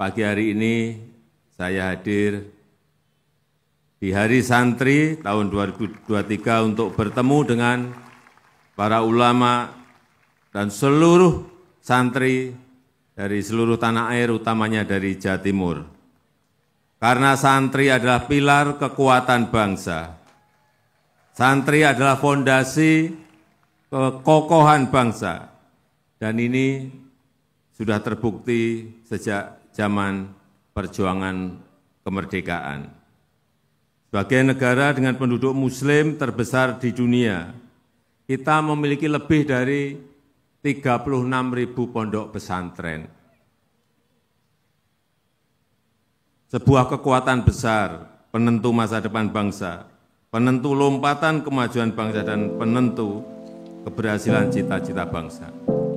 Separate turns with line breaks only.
pagi hari ini saya hadir di Hari Santri tahun 2023 untuk bertemu dengan para ulama dan seluruh santri dari seluruh tanah air, utamanya dari Jawa Timur. Karena santri adalah pilar kekuatan bangsa. Santri adalah fondasi kekokohan bangsa. Dan ini sudah terbukti sejak zaman perjuangan kemerdekaan. Sebagai negara dengan penduduk muslim terbesar di dunia, kita memiliki lebih dari 36 ribu pondok pesantren. Sebuah kekuatan besar, penentu masa depan bangsa, penentu lompatan kemajuan bangsa dan penentu keberhasilan cita-cita bangsa.